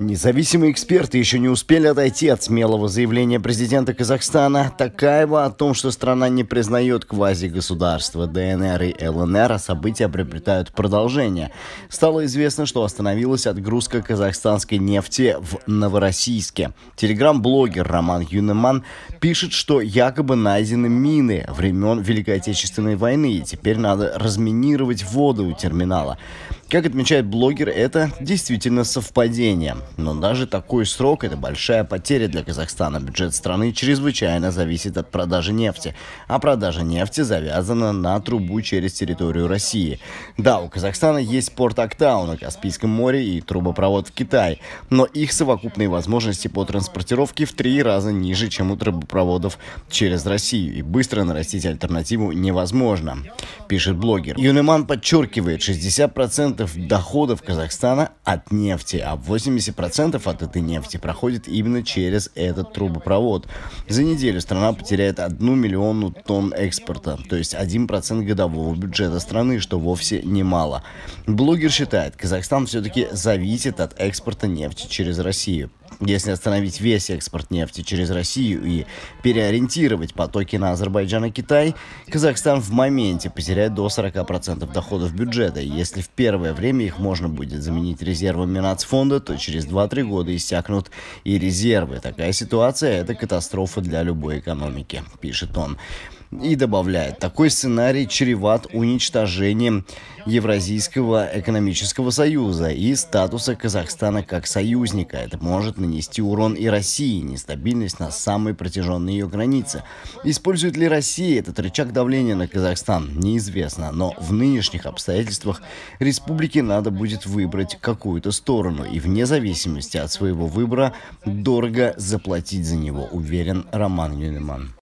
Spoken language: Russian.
Независимые эксперты еще не успели отойти от смелого заявления президента Казахстана Такаева о том, что страна не признает квази-государства ДНР и ЛНР, а события приобретают продолжение. Стало известно, что остановилась отгрузка казахстанской нефти в Новороссийске. Телеграм-блогер Роман Юнеман пишет, что якобы найдены мины времен Великой Отечественной войны, и теперь надо разминировать воды у терминала. Как отмечает блогер, это действительно совпадение. Но даже такой срок – это большая потеря для Казахстана. Бюджет страны чрезвычайно зависит от продажи нефти. А продажа нефти завязана на трубу через территорию России. Да, у Казахстана есть порт Актау на Каспийском море и трубопровод в Китай. Но их совокупные возможности по транспортировке в три раза ниже, чем у трубопроводов через Россию. И быстро нарастить альтернативу невозможно пишет блогер. Юнеман подчеркивает, 60% доходов Казахстана от нефти, а 80% от этой нефти проходит именно через этот трубопровод. За неделю страна потеряет 1 миллиону тонн экспорта, то есть 1% годового бюджета страны, что вовсе немало. Блогер считает, Казахстан все-таки зависит от экспорта нефти через Россию. Если остановить весь экспорт нефти через Россию и переориентировать потоки на Азербайджан и Китай, Казахстан в моменте потеряет до 40% доходов бюджета. Если в первое время их можно будет заменить резервами нацфонда, то через 2-3 года иссякнут и резервы. Такая ситуация – это катастрофа для любой экономики, пишет он. И добавляет, такой сценарий чреват уничтожением Евразийского экономического союза и статуса Казахстана как союзника. Это может нанести урон и России, нестабильность на самой протяженной ее границе. Использует ли Россия этот рычаг давления на Казахстан, неизвестно, но в нынешних обстоятельствах республике надо будет выбрать какую-то сторону, и вне зависимости от своего выбора дорого заплатить за него, уверен Роман Юнеман.